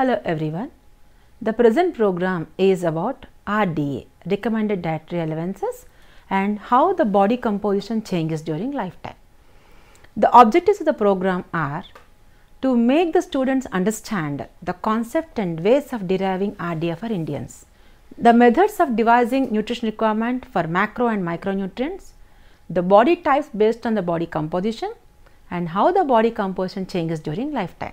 Hello everyone. The present program is about RDA, recommended dietary allowances and how the body composition changes during lifetime. The objectives of the program are to make the students understand the concept and ways of deriving RDA for Indians, the methods of devising nutrition requirement for macro and micronutrients, the body types based on the body composition and how the body composition changes during lifetime.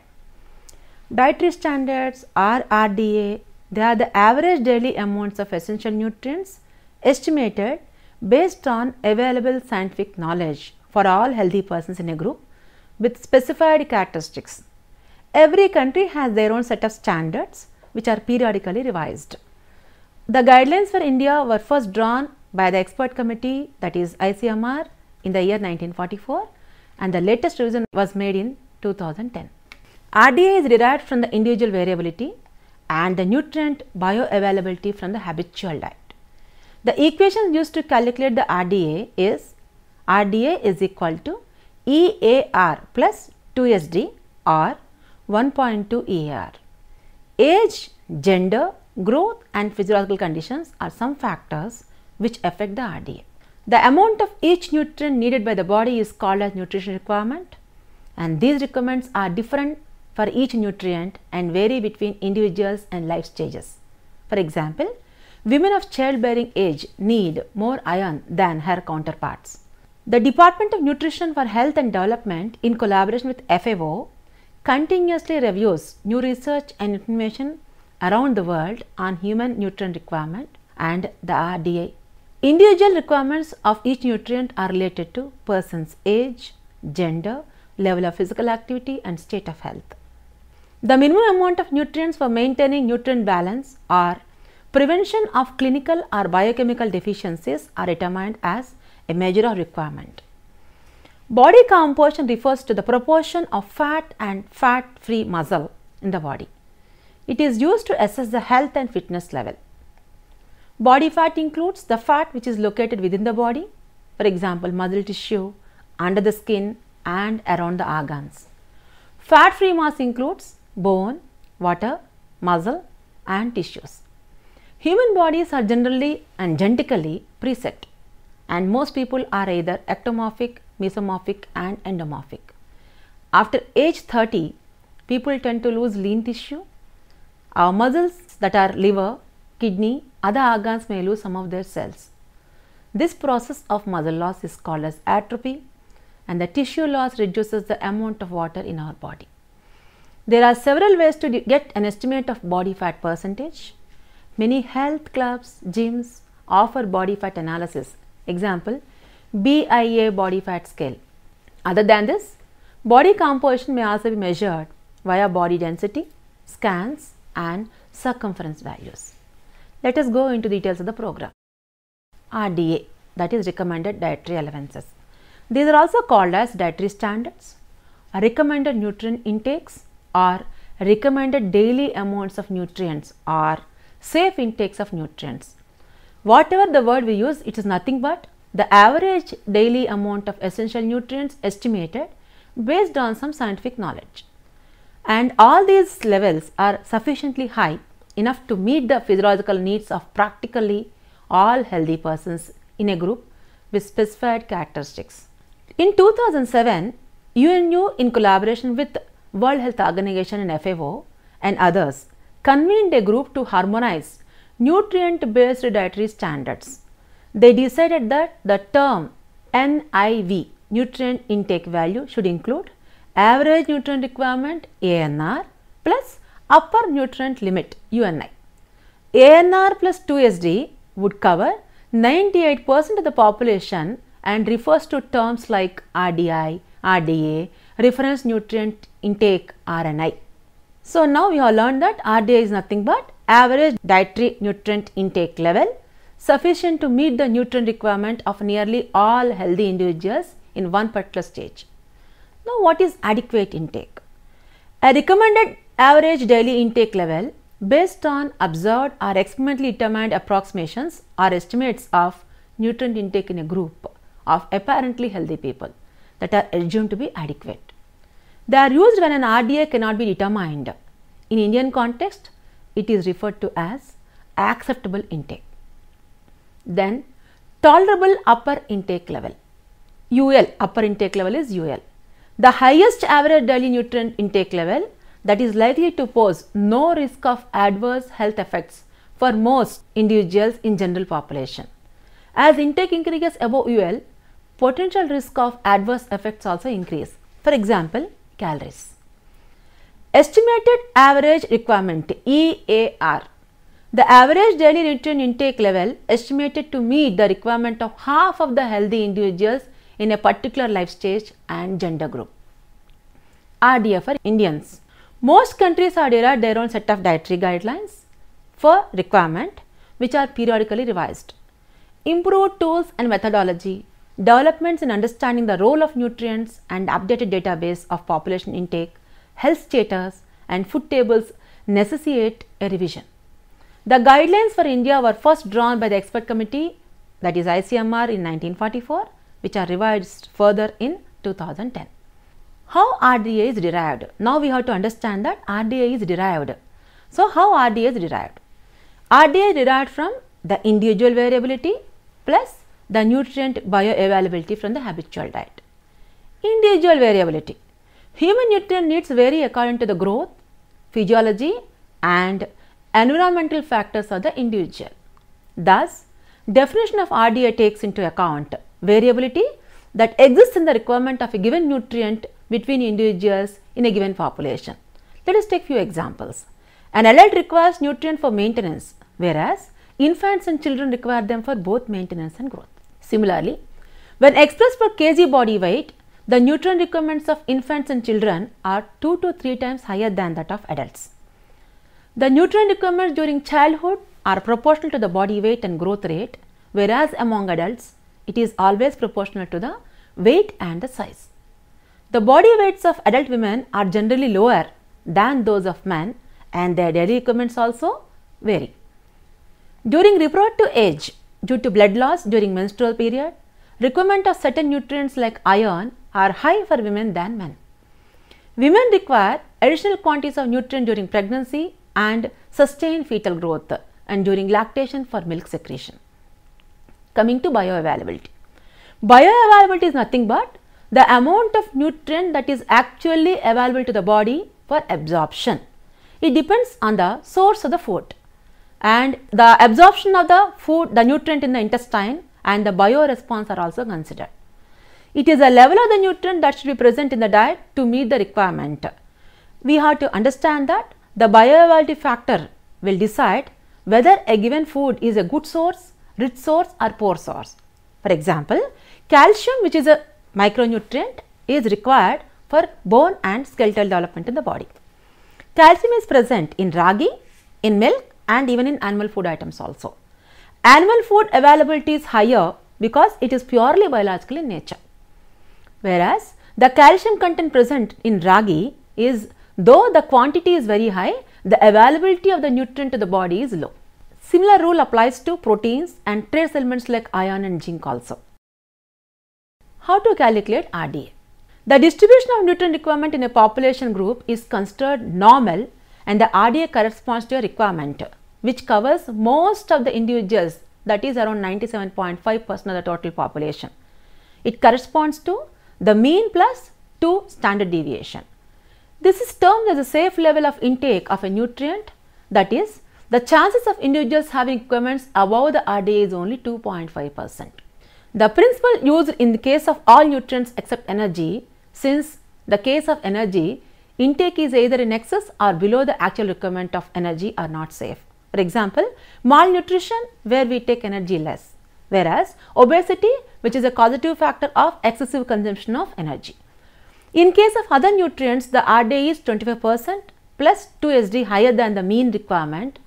Dietary standards are RDA, they are the average daily amounts of essential nutrients estimated based on available scientific knowledge for all healthy persons in a group with specified characteristics. Every country has their own set of standards which are periodically revised. The guidelines for India were first drawn by the expert committee that is ICMR in the year 1944 and the latest revision was made in 2010. RDA is derived from the individual variability and the nutrient bioavailability from the habitual diet. The equation used to calculate the RDA is RDA is equal to EAR plus 2SD or 1.2 EAR. Age, gender, growth and physiological conditions are some factors which affect the RDA. The amount of each nutrient needed by the body is called as nutrition requirement and these requirements are different for each nutrient and vary between individuals and life stages. For example, women of childbearing age need more iron than her counterparts. The Department of Nutrition for Health and Development in collaboration with FAO continuously reviews new research and information around the world on human nutrient requirement and the RDA. Individual requirements of each nutrient are related to person's age, gender, level of physical activity and state of health. The minimum amount of nutrients for maintaining nutrient balance or prevention of clinical or biochemical deficiencies are determined as a measure of requirement. Body composition refers to the proportion of fat and fat-free muscle in the body. It is used to assess the health and fitness level. Body fat includes the fat which is located within the body, for example, muscle tissue, under the skin and around the organs. Fat-free mass includes bone, water, muscle and tissues. Human bodies are generally and genetically preset and most people are either ectomorphic, mesomorphic and endomorphic. After age 30, people tend to lose lean tissue. Our muscles that are liver, kidney, other organs may lose some of their cells. This process of muscle loss is called as atrophy and the tissue loss reduces the amount of water in our body. There are several ways to get an estimate of body fat percentage. Many health clubs, gyms offer body fat analysis. Example, BIA body fat scale. Other than this, body composition may also be measured via body density, scans and circumference values. Let us go into details of the program. RDA that is recommended dietary allowances. These are also called as dietary standards, recommended nutrient intakes are recommended daily amounts of nutrients or safe intakes of nutrients. Whatever the word we use, it is nothing but the average daily amount of essential nutrients estimated based on some scientific knowledge. And all these levels are sufficiently high enough to meet the physiological needs of practically all healthy persons in a group with specified characteristics. In 2007, UNU in collaboration with World Health Organization and FAO and others convened a group to harmonize nutrient based dietary standards. They decided that the term NIV nutrient intake value should include average nutrient requirement ANR plus upper nutrient limit UNI. ANR plus 2SD would cover 98% of the population and refers to terms like RDI, RDA reference nutrient intake RNI. So now we have learned that RDI is nothing but average dietary nutrient intake level sufficient to meet the nutrient requirement of nearly all healthy individuals in one particular stage. Now what is adequate intake? A recommended average daily intake level based on observed or experimentally determined approximations or estimates of nutrient intake in a group of apparently healthy people that are assumed to be adequate. They are used when an RDA cannot be determined. In Indian context, it is referred to as acceptable intake. Then tolerable upper intake level, UL, upper intake level is UL. The highest average daily nutrient intake level that is likely to pose no risk of adverse health effects for most individuals in general population. As intake increases above UL, potential risk of adverse effects also increase. For example, calories. Estimated average requirement EAR the average daily nutrient intake level estimated to meet the requirement of half of the healthy individuals in a particular life stage and gender group. RDA for Indians. Most countries are derived their own set of dietary guidelines for requirement which are periodically revised. Improved tools and methodology Developments in understanding the role of nutrients and updated database of population intake, health status and food tables necessitate a revision. The guidelines for India were first drawn by the expert committee that is ICMR in 1944 which are revised further in 2010. How RDA is derived? Now we have to understand that RDA is derived. So how RDA is derived? RDA is derived from the individual variability plus the nutrient bioavailability from the habitual diet. Individual variability. Human nutrient needs vary according to the growth, physiology and environmental factors of the individual. Thus, definition of RDA takes into account variability that exists in the requirement of a given nutrient between individuals in a given population. Let us take few examples. An adult requires nutrient for maintenance, whereas infants and children require them for both maintenance and growth. Similarly, when expressed per kg body weight, the nutrient requirements of infants and children are 2 to 3 times higher than that of adults. The nutrient requirements during childhood are proportional to the body weight and growth rate, whereas among adults, it is always proportional to the weight and the size. The body weights of adult women are generally lower than those of men and their daily requirements also vary. During reproductive age, due to blood loss during menstrual period, requirement of certain nutrients like iron are high for women than men. Women require additional quantities of nutrient during pregnancy and sustained fetal growth and during lactation for milk secretion. Coming to bioavailability. Bioavailability is nothing but the amount of nutrient that is actually available to the body for absorption. It depends on the source of the food and the absorption of the food, the nutrient in the intestine and the bioresponse are also considered. It is a level of the nutrient that should be present in the diet to meet the requirement. We have to understand that the bioavailability factor will decide whether a given food is a good source, rich source or poor source. For example, calcium which is a micronutrient is required for bone and skeletal development in the body. Calcium is present in ragi, in milk and even in animal food items also. Animal food availability is higher because it is purely biological in nature. Whereas, the calcium content present in ragi is though the quantity is very high, the availability of the nutrient to the body is low. Similar rule applies to proteins and trace elements like iron and zinc also. How to calculate RDA? The distribution of nutrient requirement in a population group is considered normal and the RDA corresponds to a requirement which covers most of the individuals that is around 97.5 percent of the total population. It corresponds to the mean plus 2 standard deviation. This is termed as a safe level of intake of a nutrient that is the chances of individuals having requirements above the RDA is only 2.5 percent. The principle used in the case of all nutrients except energy since the case of energy intake is either in excess or below the actual requirement of energy are not safe. For example, malnutrition where we take energy less, whereas obesity which is a causative factor of excessive consumption of energy. In case of other nutrients, the RDA is 25% plus 2SD higher than the mean requirement,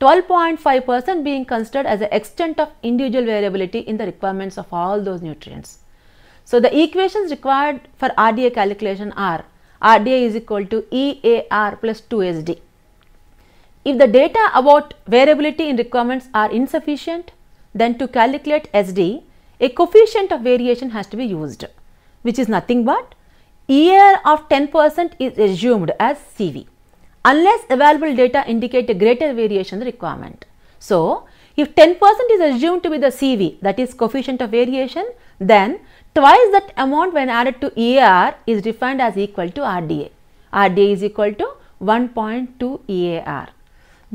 12.5% being considered as the extent of individual variability in the requirements of all those nutrients. So, the equations required for RDA calculation are RDA is equal to EAR plus 2SD. If the data about variability in requirements are insufficient, then to calculate SD, a coefficient of variation has to be used, which is nothing but ER of 10% is assumed as CV, unless available data indicate a greater variation in requirement. So, if 10% is assumed to be the CV, that is coefficient of variation, then twice that amount when added to EAR is defined as equal to RDA. RDA is equal to 1.2 EAR.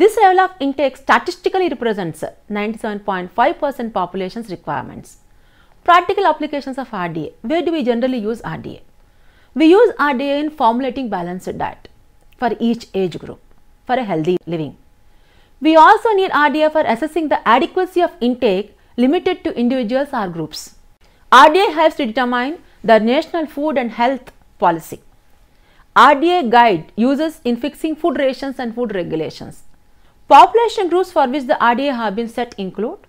This level of intake statistically represents 97.5% population's requirements. Practical applications of RDA. Where do we generally use RDA? We use RDA in formulating balanced diet for each age group for a healthy living. We also need RDA for assessing the adequacy of intake limited to individuals or groups. RDA helps to determine the national food and health policy. RDA guide uses in fixing food rations and food regulations. Population groups for which the RDA have been set include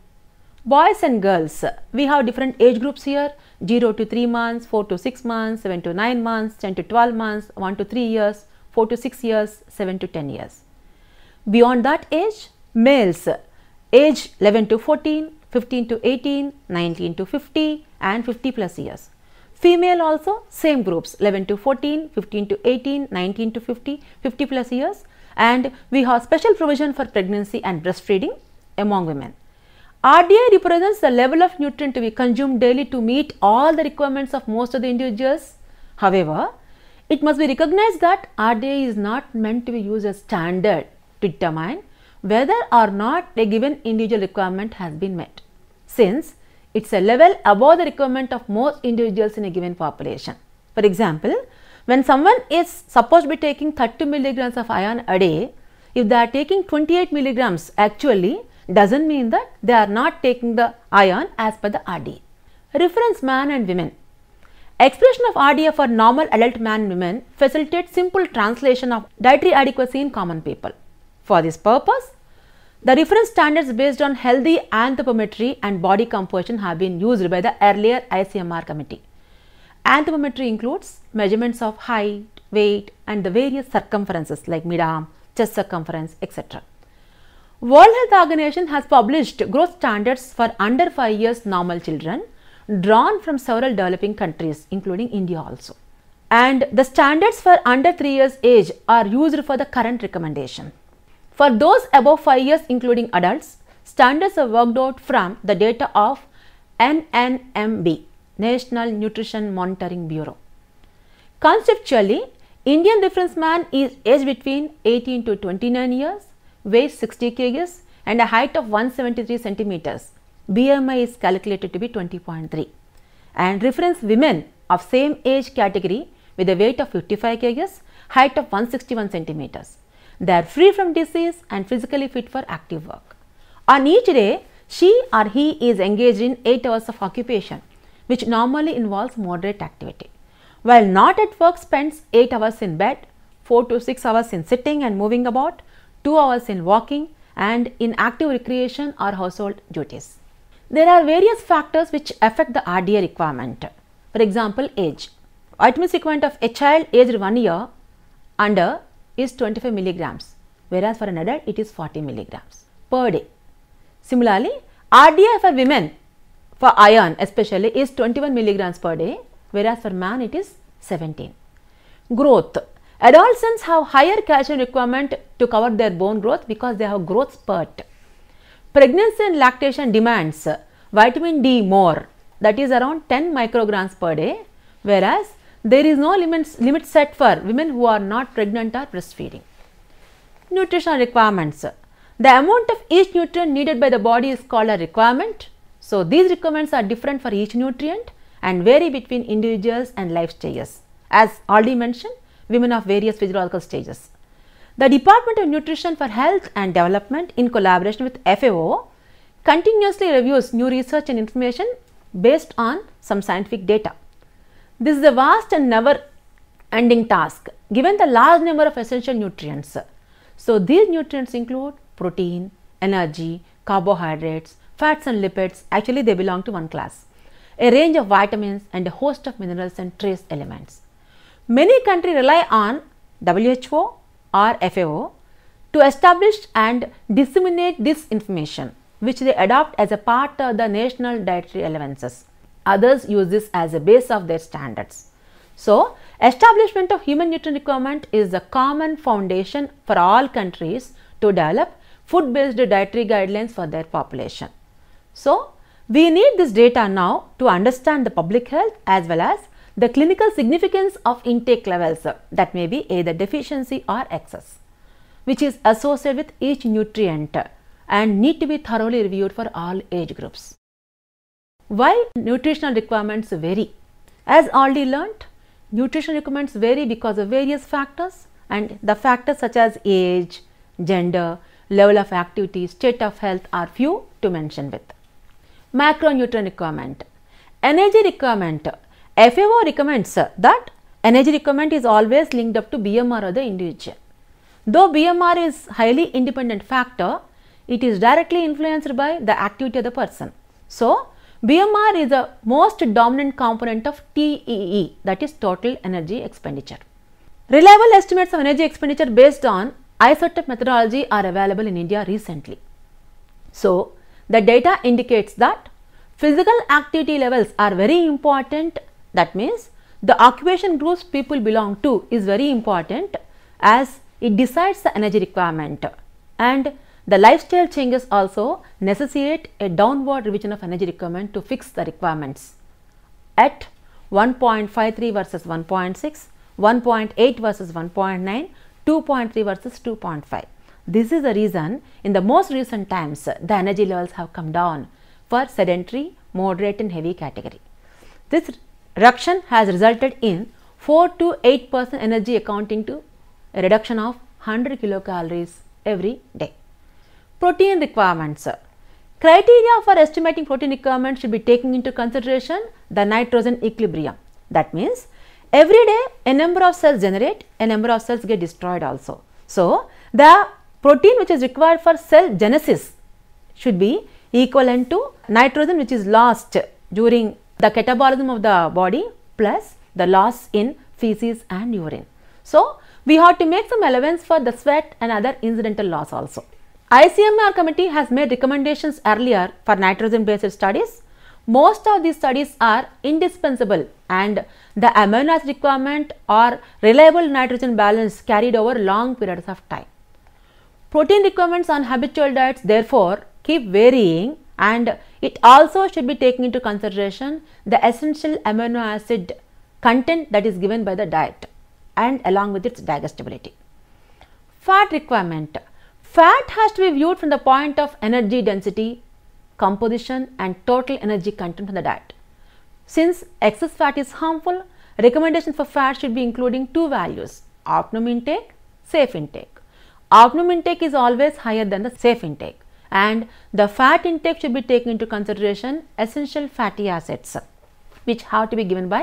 boys and girls. We have different age groups here 0 to 3 months, 4 to 6 months, 7 to 9 months, 10 to 12 months, 1 to 3 years, 4 to 6 years, 7 to 10 years. Beyond that age, males age 11 to 14, 15 to 18, 19 to 50 and 50 plus years. Female also same groups 11 to 14, 15 to 18, 19 to 50, 50 plus years and we have special provision for pregnancy and breastfeeding among women. RDI represents the level of nutrient to be consumed daily to meet all the requirements of most of the individuals. However, it must be recognized that RDI is not meant to be used as standard to determine whether or not a given individual requirement has been met, since it is a level above the requirement of most individuals in a given population. For example, when someone is supposed to be taking 30 milligrams of iron a day, if they are taking 28 milligrams actually doesn't mean that they are not taking the iron as per the RDA. Reference man and women. Expression of RDA for normal adult man and women facilitates simple translation of dietary adequacy in common people. For this purpose, the reference standards based on healthy anthropometry and body composition have been used by the earlier ICMR committee. Anthropometry includes measurements of height, weight and the various circumferences like mid-arm, chest circumference, etc. World Health Organization has published growth standards for under 5 years normal children drawn from several developing countries including India also. And the standards for under 3 years age are used for the current recommendation. For those above 5 years including adults, standards are worked out from the data of NNMB National Nutrition Monitoring Bureau. Conceptually, Indian reference man is aged between 18 to 29 years, weight 60 kgs and a height of 173 centimeters. BMI is calculated to be 20.3. And reference women of same age category with a weight of 55 kgs, height of 161 centimeters. They are free from disease and physically fit for active work. On each day, she or he is engaged in 8 hours of occupation which normally involves moderate activity. While not at work spends 8 hours in bed, 4 to 6 hours in sitting and moving about, 2 hours in walking and in active recreation or household duties. There are various factors which affect the RDA requirement. For example, age. Vitamin requirement of a child aged 1 year under is 25 milligrams, whereas for an adult it is 40 milligrams per day. Similarly, RDA for women for iron especially is 21 milligrams per day whereas for man it is 17. Growth. Adolescents have higher calcium requirement to cover their bone growth because they have growth spurt. Pregnancy and lactation demands vitamin D more that is around 10 micrograms per day whereas there is no limits, limit set for women who are not pregnant or breastfeeding. Nutritional requirements. The amount of each nutrient needed by the body is called a requirement so, these requirements are different for each nutrient and vary between individuals and life stages. As already mentioned, women of various physiological stages. The Department of Nutrition for Health and Development in collaboration with FAO continuously reviews new research and information based on some scientific data. This is a vast and never ending task given the large number of essential nutrients. So, these nutrients include protein, energy, carbohydrates, fats and lipids, actually they belong to one class, a range of vitamins and a host of minerals and trace elements. Many countries rely on WHO or FAO to establish and disseminate this information which they adopt as a part of the national dietary allowances. Others use this as a base of their standards. So, establishment of human nutrient requirement is the common foundation for all countries to develop food based dietary guidelines for their population. So, we need this data now to understand the public health as well as the clinical significance of intake levels uh, that may be either deficiency or excess which is associated with each nutrient uh, and need to be thoroughly reviewed for all age groups. Why nutritional requirements vary? As already learnt, nutritional requirements vary because of various factors and the factors such as age, gender, level of activity, state of health are few to mention with macronutrient requirement. Energy requirement, FAO recommends that energy requirement is always linked up to BMR of the individual. Though BMR is highly independent factor, it is directly influenced by the activity of the person. So, BMR is the most dominant component of TEE that is total energy expenditure. Reliable estimates of energy expenditure based on isotope methodology are available in India recently. So, the data indicates that physical activity levels are very important. That means the occupation groups people belong to is very important as it decides the energy requirement and the lifestyle changes also necessitate a downward revision of energy requirement to fix the requirements at 1.53 versus 1.6, 1.8 versus 1.9, 2.3 versus 2.5. This is the reason in the most recent times the energy levels have come down for sedentary, moderate and heavy category. This reduction has resulted in 4 to 8 percent energy accounting to a reduction of 100 kilocalories every day. Protein requirements. Criteria for estimating protein requirements should be taking into consideration the nitrogen equilibrium. That means every day a number of cells generate, a number of cells get destroyed also. So, the protein which is required for cell genesis should be equivalent to nitrogen which is lost during the catabolism of the body plus the loss in feces and urine. So, we have to make some allowance for the sweat and other incidental loss also. ICMR committee has made recommendations earlier for nitrogen based studies. Most of these studies are indispensable and the amino acid requirement or reliable nitrogen balance carried over long periods of time. Protein requirements on habitual diets therefore keep varying and it also should be taken into consideration the essential amino acid content that is given by the diet and along with its digestibility. Fat requirement. Fat has to be viewed from the point of energy density, composition and total energy content in the diet. Since excess fat is harmful, recommendations for fat should be including two values, optimum intake, safe intake. Optimum intake is always higher than the safe intake and the fat intake should be taken into consideration essential fatty acids which have to be given by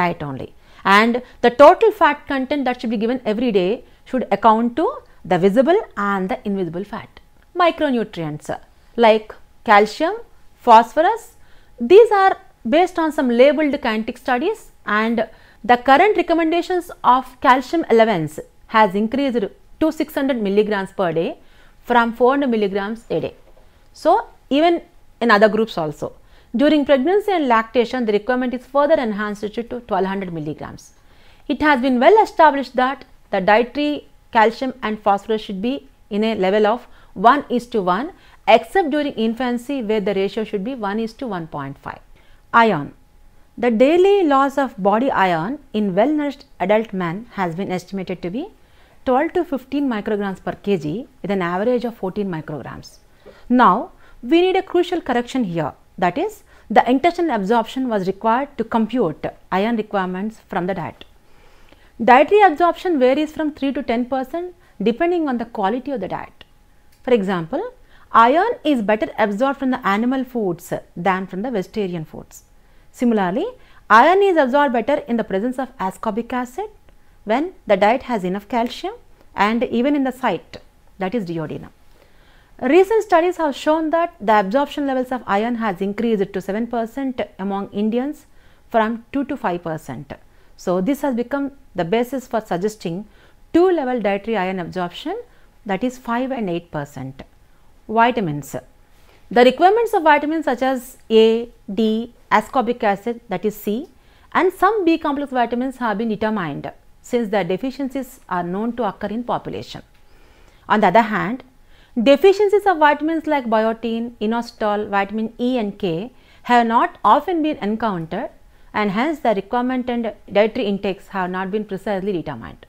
diet only and the total fat content that should be given every day should account to the visible and the invisible fat. Micronutrients like calcium, phosphorus, these are based on some labeled kinetic studies and the current recommendations of calcium allowance has increased to 600 milligrams per day from 400 milligrams a day. So, even in other groups also. During pregnancy and lactation, the requirement is further enhanced to 1200 milligrams. It has been well established that the dietary calcium and phosphorus should be in a level of 1 is to 1 except during infancy where the ratio should be 1 is to 1.5. Iron The daily loss of body iron in well nourished adult man has been estimated to be 12 to 15 micrograms per kg with an average of 14 micrograms. Now, we need a crucial correction here that is the intestinal absorption was required to compute iron requirements from the diet. Dietary absorption varies from 3 to 10 percent depending on the quality of the diet. For example, iron is better absorbed from the animal foods than from the vegetarian foods. Similarly, iron is absorbed better in the presence of ascorbic acid when the diet has enough calcium and even in the site that is duodenum. Recent studies have shown that the absorption levels of iron has increased to 7 percent among Indians from 2 to 5 percent. So, this has become the basis for suggesting two level dietary iron absorption that is 5 and 8 percent. Vitamins. The requirements of vitamins such as A, D, ascorbic acid that is C and some B complex vitamins have been determined since the deficiencies are known to occur in population. On the other hand, deficiencies of vitamins like biotin, inositol, vitamin E and K have not often been encountered and hence the requirement and dietary intakes have not been precisely determined.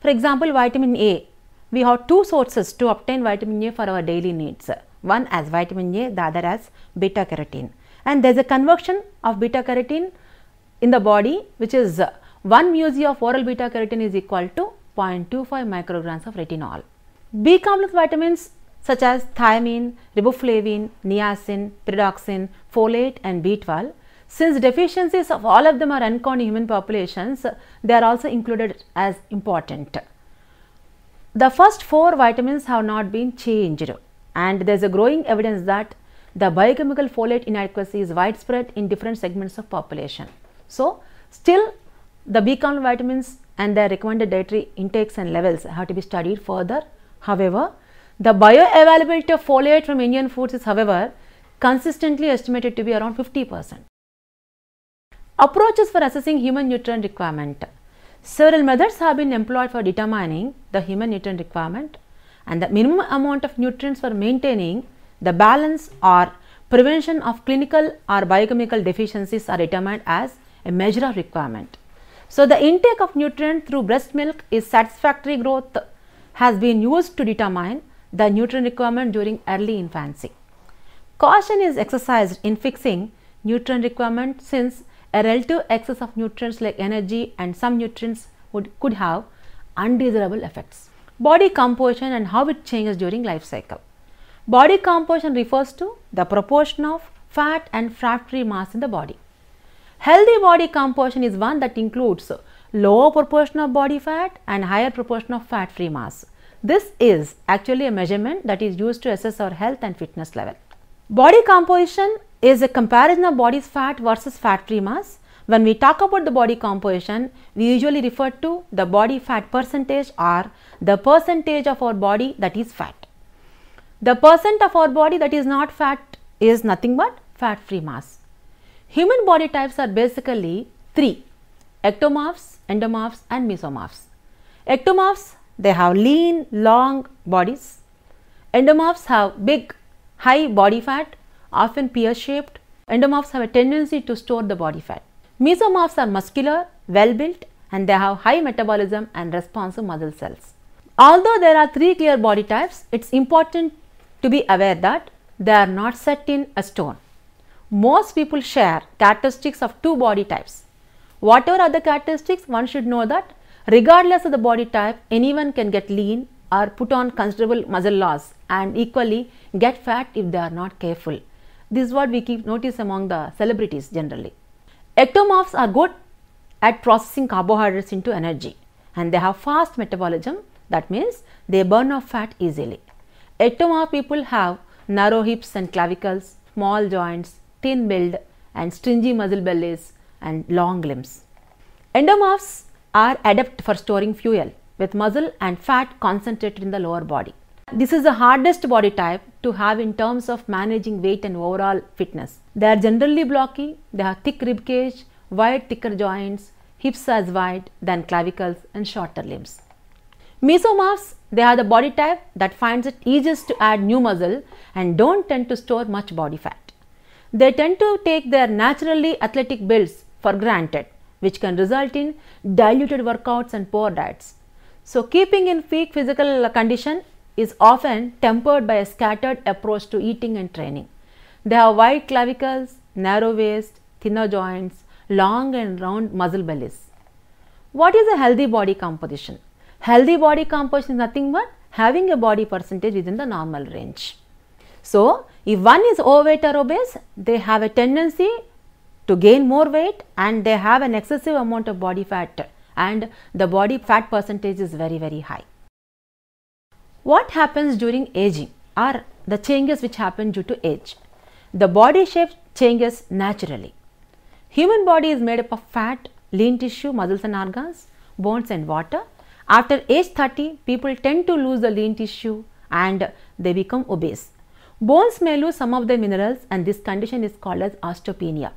For example, vitamin A, we have two sources to obtain vitamin A for our daily needs, one as vitamin A, the other as beta carotene and there is a conversion of beta carotene in the body which is 1 mu of oral beta carotene is equal to 0.25 micrograms of retinol. B complex vitamins such as thiamine, riboflavin, niacin, pyridoxine, folate and B12. Since deficiencies of all of them are uncommon in human populations, they are also included as important. The first four vitamins have not been changed and there is a growing evidence that the biochemical folate inadequacy is widespread in different segments of population. So, still the B-count vitamins and their recommended dietary intakes and levels have to be studied further. However, the bioavailability of folate from Indian foods is however consistently estimated to be around 50%. Approaches for assessing human nutrient requirement. Several methods have been employed for determining the human nutrient requirement and the minimum amount of nutrients for maintaining the balance or prevention of clinical or biochemical deficiencies are determined as a measure of requirement. So, the intake of nutrient through breast milk is satisfactory growth has been used to determine the nutrient requirement during early infancy. Caution is exercised in fixing nutrient requirement since a relative excess of nutrients like energy and some nutrients would, could have undesirable effects. Body composition and how it changes during life cycle. Body composition refers to the proportion of fat and fat mass in the body. Healthy body composition is one that includes lower proportion of body fat and higher proportion of fat free mass. This is actually a measurement that is used to assess our health and fitness level. Body composition is a comparison of body's fat versus fat free mass. When we talk about the body composition, we usually refer to the body fat percentage or the percentage of our body that is fat. The percent of our body that is not fat is nothing but fat free mass. Human body types are basically three, ectomorphs, endomorphs and mesomorphs. Ectomorphs, they have lean, long bodies. Endomorphs have big, high body fat, often pear-shaped. Endomorphs have a tendency to store the body fat. Mesomorphs are muscular, well-built and they have high metabolism and responsive muscle cells. Although there are three clear body types, it's important to be aware that they are not set in a stone most people share characteristics of two body types. Whatever other characteristics, one should know that regardless of the body type, anyone can get lean or put on considerable muscle loss and equally get fat if they are not careful. This is what we keep notice among the celebrities generally. Ectomorphs are good at processing carbohydrates into energy and they have fast metabolism that means they burn off fat easily. Ectomorph people have narrow hips and clavicles, small joints, thin build and stringy muzzle bellies and long limbs. Endomorphs are adept for storing fuel with muscle and fat concentrated in the lower body. This is the hardest body type to have in terms of managing weight and overall fitness. They are generally blocky, they have thick rib cage, wide thicker joints, hips as wide than clavicles and shorter limbs. Mesomorphs, they are the body type that finds it easiest to add new muscle and don't tend to store much body fat. They tend to take their naturally athletic builds for granted, which can result in diluted workouts and poor diets. So, keeping in peak physical condition is often tempered by a scattered approach to eating and training. They have wide clavicles, narrow waist, thinner joints, long and round muscle bellies. What is a healthy body composition? Healthy body composition is nothing but having a body percentage within the normal range. So, if one is overweight or obese, they have a tendency to gain more weight and they have an excessive amount of body fat and the body fat percentage is very, very high. What happens during aging are the changes which happen due to age. The body shape changes naturally. Human body is made up of fat, lean tissue, muscles and organs, bones and water. After age 30, people tend to lose the lean tissue and they become obese. Bones may lose some of their minerals and this condition is called as osteopenia.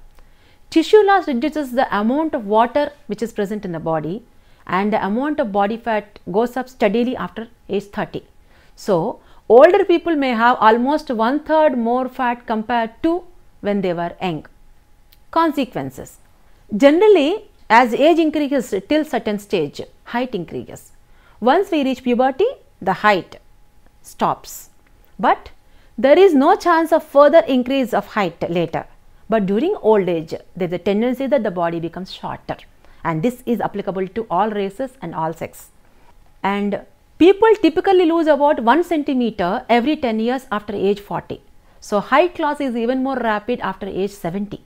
Tissue loss reduces the amount of water which is present in the body and the amount of body fat goes up steadily after age 30. So, older people may have almost one third more fat compared to when they were young. Consequences Generally, as age increases till certain stage, height increases. Once we reach puberty, the height stops. But there is no chance of further increase of height later. But during old age, there is a tendency that the body becomes shorter and this is applicable to all races and all sex. And people typically lose about 1 centimeter every 10 years after age 40. So, height loss is even more rapid after age 70.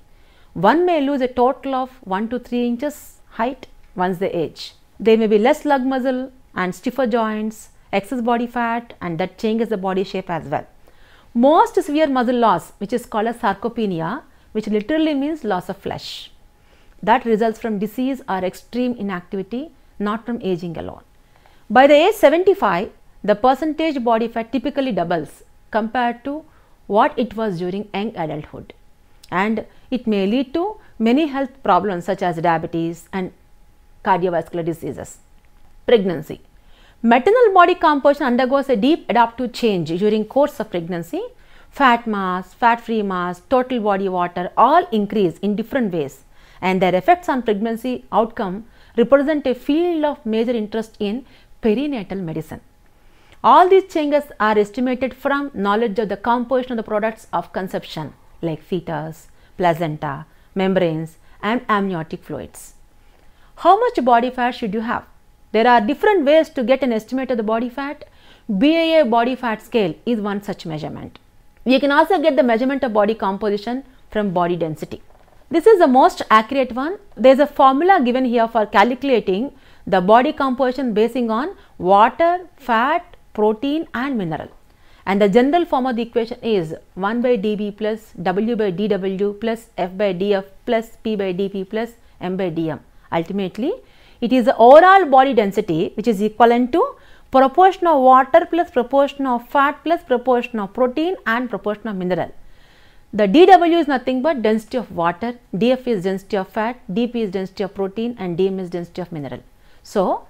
One may lose a total of 1 to 3 inches height once they age. There may be less lug muscle and stiffer joints, excess body fat and that changes the body shape as well. Most severe muscle loss, which is called as sarcopenia, which literally means loss of flesh, that results from disease or extreme inactivity, not from aging alone. By the age 75, the percentage body fat typically doubles compared to what it was during young adulthood and it may lead to many health problems such as diabetes and cardiovascular diseases. Pregnancy. Maternal body composition undergoes a deep adaptive change during course of pregnancy. Fat mass, fat-free mass, total body water all increase in different ways and their effects on pregnancy outcome represent a field of major interest in perinatal medicine. All these changes are estimated from knowledge of the composition of the products of conception like fetus, placenta, membranes and amniotic fluids. How much body fat should you have? There are different ways to get an estimate of the body fat. BAA body fat scale is one such measurement. You can also get the measurement of body composition from body density. This is the most accurate one. There is a formula given here for calculating the body composition basing on water, fat, protein and mineral. And the general form of the equation is 1 by dB plus W by dW plus F by dF plus P by dP plus M by dM. Ultimately, it is the overall body density which is equivalent to proportion of water plus proportion of fat plus proportion of protein and proportion of mineral. The dW is nothing but density of water, dF is density of fat, dP is density of protein and dm is density of mineral. So,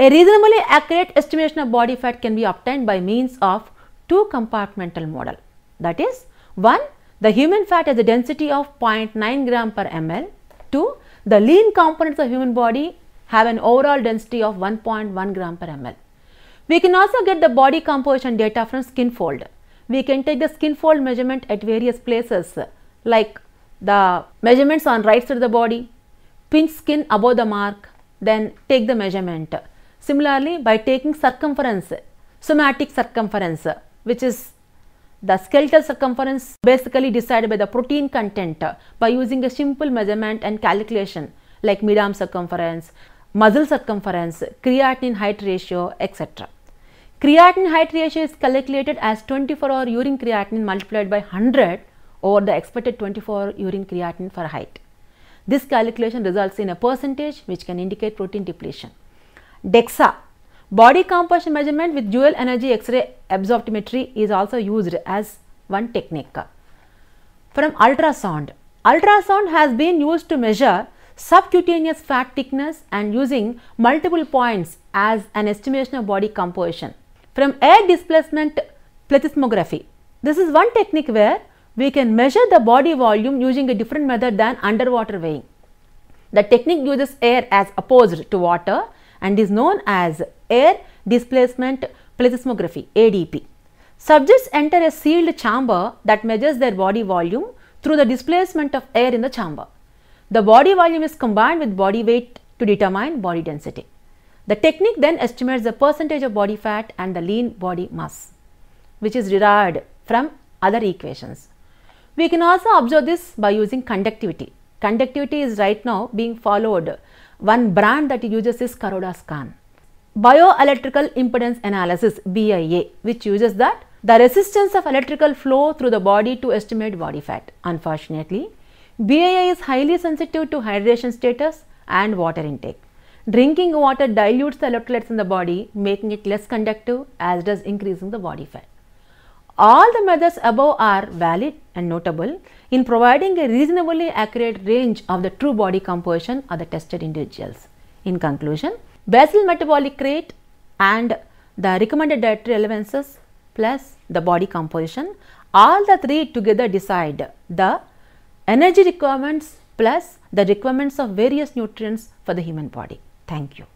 a reasonably accurate estimation of body fat can be obtained by means of two compartmental model. That is, one the human fat has a density of 0.9 gram per ml, two the lean components of human body have an overall density of 1.1 gram per ml. We can also get the body composition data from skin fold. We can take the skin fold measurement at various places like the measurements on right side of the body, pinch skin above the mark, then take the measurement. Similarly, by taking circumference, somatic circumference, which is the skeletal circumference basically decided by the protein content by using a simple measurement and calculation like mid-arm circumference, muscle circumference, creatinine height ratio, etc. Creatinine height ratio is calculated as 24 hour urine creatinine multiplied by 100 over the expected 24 hour urine creatinine for height. This calculation results in a percentage which can indicate protein depletion. DEXA body composition measurement with dual energy X-ray absorptimetry is also used as one technique. From ultrasound, ultrasound has been used to measure subcutaneous fat thickness and using multiple points as an estimation of body composition. From air displacement plethysmography, this is one technique where we can measure the body volume using a different method than underwater weighing. The technique uses air as opposed to water and is known as air displacement plethysmography ADP. Subjects enter a sealed chamber that measures their body volume through the displacement of air in the chamber. The body volume is combined with body weight to determine body density. The technique then estimates the percentage of body fat and the lean body mass, which is derived from other equations. We can also observe this by using conductivity. Conductivity is right now being followed. One brand that uses is Karoda Scan. Bioelectrical Impedance Analysis BIA, which uses that the resistance of electrical flow through the body to estimate body fat. Unfortunately, BIA is highly sensitive to hydration status and water intake. Drinking water dilutes the electrolytes in the body, making it less conductive as does increasing the body fat. All the methods above are valid and notable in providing a reasonably accurate range of the true body composition of the tested individuals. In conclusion, basal metabolic rate and the recommended dietary allowances plus the body composition, all the three together decide the energy requirements plus the requirements of various nutrients for the human body. Thank you.